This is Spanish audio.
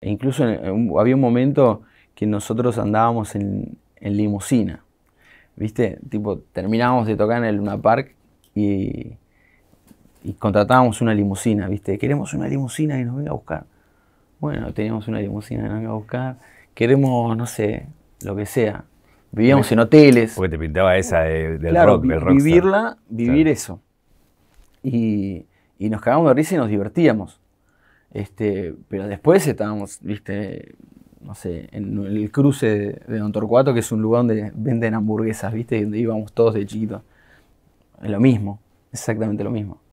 E incluso había un momento que nosotros andábamos en, limusina. ¿Viste? Tipo, terminábamos de tocar en el Luna Park y, contratábamos una limusina, ¿viste? Queremos una limusina y nos venga a buscar. Bueno, teníamos una limusina que nos venga a buscar. Queremos, no sé, lo que sea. Vivíamos en hoteles. Porque te pintaba esa del rock, del Vivirla, vivir eso. Y, nos cagábamos de risa y nos divertíamos. Este, pero después estábamos, viste, no sé, en el cruce de, Don Torcuato, que es un lugar donde venden hamburguesas, viste, donde íbamos todos de chiquito Es lo mismo, exactamente lo mismo.